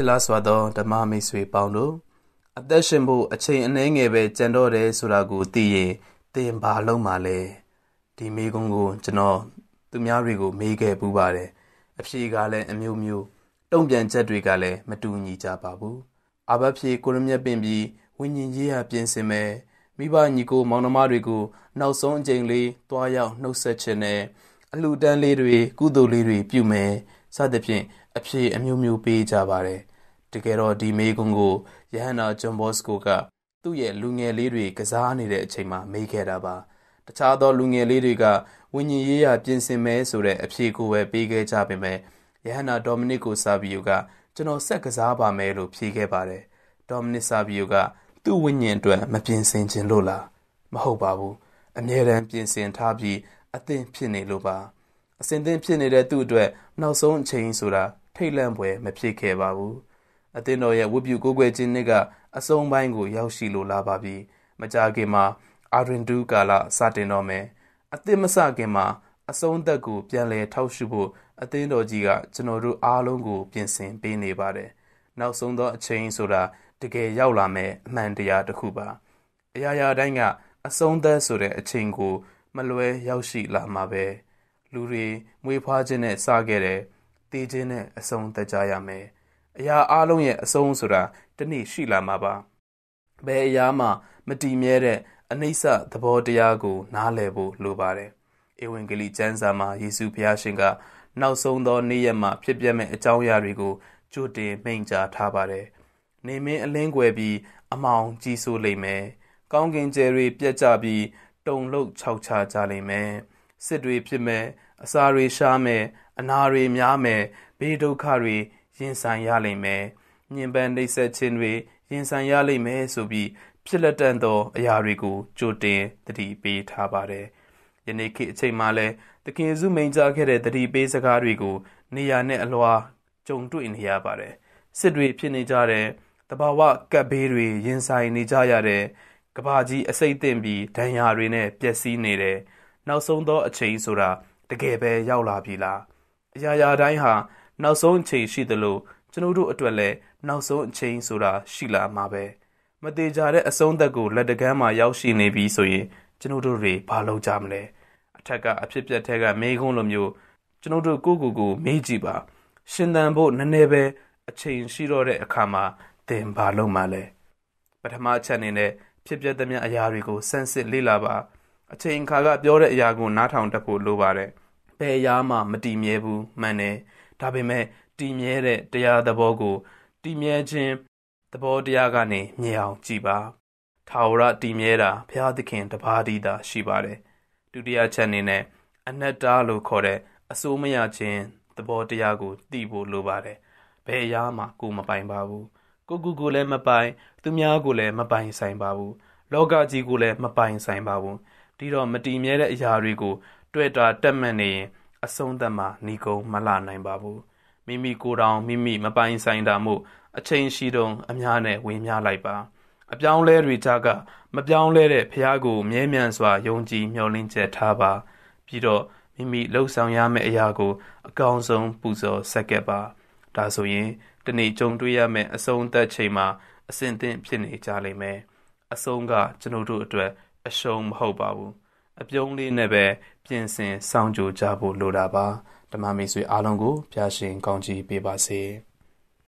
ချစ်လားစွာသောဓမ္မမိတ်ဆွေပေါင်းတို့အသက်ရှင်ဖို့အချိန်အနည်းငယ်ပဲကြံတော့တယ်ဆိုတာကိုသိရင်သင်ဘာလုံးမှာလဲဒီမိကုံးကို ကျွန်တော်သူများတွေကိုမေးခဲ့ပူးပါတယ်အဖြေကလည်းအမျိုးမျိုးတုံ့ပြန်ချက်တွေကလည်းမတူညီကြပါဘူးအာဘဖြေကိုရမျက်ပင်ပြီးဝิญဉ်ရေးရပြင်ဆင်မယ်မိဘညီကို မောင်နှမတွေကိုနောက်ဆုံးအချိန်လေးတွားရောက်နှုတ်ဆက်ခြင်းနဲ့အလှူဒန်းလေးတွေကုသိုလ်လေးတွေပြုမယ်စသဖြင့်အဖြေအမျိုးမျိုးပေးကြပါတယ်တကယ်တော့ဒီမေကွန်းကိုယဟန်နာဂျွန်ဘော့စကိုကသူ့ရဲ့လူငယ်လေးတွေကစားနေတဲ့အချိန်မှာမေးခဲ့တာပါတခြားသောလူငယ်လေးတွေကဝิญဉ်ရေးရပြင်ဆင်မဲဆိုတဲ့အဖြေကိုပဲပေးခဲ့ကြပေမဲ့ယဟန်နာဒေါမနစ်ကိုဆာဗီယိုကကျွန်တော်ဆက်ကစားပါမယ်လို့ဖြေခဲ့ပါတယ်ဒေါမနစ်ဆာဗီယိုက သူ့ဝิญဉ်အတွက်မပြင်ဆင်ခြင်းလို့လားမဟုတ်ပါဘူးအမြဲတမ်းပြင်ဆင်ထားပြီးအသင့်ဖြစ်နေလို့ပါအစင်သင့်ဖြစ်နေတဲ့သူ့အတွက် နောက်ဆုံးအချိန်ဆိုတာထိတ်လန့်ဖွယ်မဖြစ်ခဲ့ပါဘူးအသင်းတော်ရဲ့ဝတ်ပြုကိုးကွယ်ခြင်းနှစ်ကအဆုံးပိုင်းကို ရောက်ရှိလိုလာပါပြီမကြာခင်မှာအာရင်ဒူကာလစတင်တော့မယ်အသစ်မစခင်မှာအဆုံးသက်ကိုပြန်လည်ထောက်ရှုဖို့အသင်းတော်ကြီးကကျွန်တော်တို့အားလုံးကိုပြင်ဆင်ပေးနေပါတယ်နောက်ဆုံးသောအချိန်ဆိုတာတကယ်ရောက်လာမယ်အမှန်တရားတစ်ခုပါ အရာရာတိုင်းကအဆုံးသက်ဆိုတဲ့အချိန်ကို မလွဲရောက်ရှိလာမှာပဲ လူတွေမွေးဖွားခြင်းနဲ့စခဲ့တယ်တည်ခြင်းနဲ့အဆုံးသက်ကြရမယ်။အရာအလုံးရဲ့အဆုံးဆိုတာတနေ့ရှိလာမှာပါဘယ်အရာမှ မတည်မြဲတဲ့အနိစ္စသဘောတရားကိုနားလည်ဖို့လိုပါတယ်ဧဝံဂေလိကျမ်းစာမှာယေရှုဘုရားရှင်က နောက်ဆုံးသော နေ့ရက်မှာဖြစ်ပျက်မဲ့အကြောင်းအရာတွေကိုကြိုတင်မိန့်ကြားထားပါတယ်နေမင်းအလင်းွယ်ပြီးအမောင်ကြီးဆိုးလိမ့်မယ်ကောင်းကင်ကျယ်တွေပြက်ကြပြီးတုံလုတ်ခြောက်ခြားကြလိမ့်မယ်စစ်တွေဖြစ်မဲ့အစာတွေရှားမဲ့အနာတွေများမဲ့ဘေးဒုက္ခတွေရင်ဆိုင်ရလိမ့်မယ်။ညှဉ်းပန်းနှိပ်စက်ခြင်းတွေရင်ဆိုင်ရလိမ့်မယ်ဆိုပြီးဖြစ်လက်တန်သောအရာတွေကိုကြိုတင် သတိပေးထားပါတယ်။ယနေ့ခေတ်အချိန်မှာလည်းသခင်ယေရှုမိန်ကြားခဲ့တဲ့သတိပေးစကားတွေကိုနေရာနဲ့အလွာကြုံတွေ့နေရပါတယ်။စစ်တွေဖြစ်နေကြတဲ့တဘာဝကပ်ဘေးတွေရင်ဆိုင်နေကြရတဲ့ကဘာကြီးအစိတ်တင်ပြီးဒဏ်ရာတွေနဲ့ပျက်စီးနေတယ်။နောက်ဆုံးသောအချိန်ဆိုတာတကယ်ပဲရောက်လာပြီလား။အရာရာတိုင်းဟာနောက်ဆုံးအချိန်ရှိသလိုကျွန်တို့တို့အတွက်လည်းနောက်ဆုံးအချိန်ဆိုတာရှိလာမှာပဲမတေချာတဲ့အဆုံးသက်ကိုလက်တကမ်းမှာရောက်ရှိနေပြီဆိုရင် ကျွန်တို့တို့တွေဘာလုပ်ကြမလဲအထက်ကအဖြစ်ပြက်ထက်ကမေးခွန်းလိုမျိုးကျွန်တို့တို့ကိုကိုကိုမေးကြည့်ပါ ရှင်သန်ဖို့နည်းနည်းပဲအချိန်ရှိတော့တဲ့အခါမှာသင်ဘာလုပ်မှာလဲပထမအချက်အနေနဲ့ဖြစ်ပျက်သမျှအရာတွေကိုစမ်းစစ်လေ့လာပါအချိန်အခါကပြောတဲ့အရာကို နားထောင်တတ်ဖို့လိုပါတယ်ဘယ်အရာမှမတည်မြဲဘူးမှန်တယ်ဒါပေမဲ့တည်မြဲတဲ့တရားသဘောကိုတည်မြဲခြင်းသဘောတရားကနေမြင်အောင်ကြည်ပါထာဝရတည်မြဲတာဘုရားသခင်တပါးတည်းသာရှိပါတယ်ဒုတိယချက်အနေနဲ့အနတ္တလို့ခေါ်တဲ့အစိုးမရခြင်းသဘောတရားကိုသိဖို့လိုပါတယ်ဘယ်အရာမှကိုမပိုင်ပါဘူးကိုကူကိုလည်းမပိုင်သူများကိုလည်းမပိုင်ဆိုင်ပါဘူးလောကကြီးကိုလည်းမပိုင်ဆိုင်ပါဘူးဒီတော့မတည်မြဲတဲ့အရာတွေကိုတွေ့တာတက်မှတ်နေရင်အဆုံးသတ်မှာဏီကုံမလာနိုင်ပါဘူးမိမိကိုယ်တောင်မိမိမပိုင်ဆိုင်တာမို့အချိန်ရှိတုန်းအများနဲ့ဝင်များလိုက်ပါ အပြောင်းလဲတွေကြကမပြောင်းလဲတဲ့ဖះကိုမြဲမြံစွာယုံကြည်မျှော်လင့်ချက်ထားပါ ပြီးတော့မိမိလှုပ်ဆောင်ရမယ့်အရာကို အကောင်းဆုံးပူဇော်ဆက်ကပ်ပါဒါဆိုရင် တနေ့ကြုံတွေ့ရမယ့်အဆုံးသက်ချိန်မှာအဆင်သင့်ဖြစ်နေကြလိမ့်မယ်အဆုံးက ကျွန်တို့အတွက်အရှုံးမဟုတ်ပါဘူးအပြုံးလေးနဲ့ပဲပြင်ဆင်စောင့်ကြိုကြဖို့လိုတာပါဓမ္မမိတ်ဆွေအားလုံးကိုဖျာရှင်ကောင်းချီးပေးပါစေ။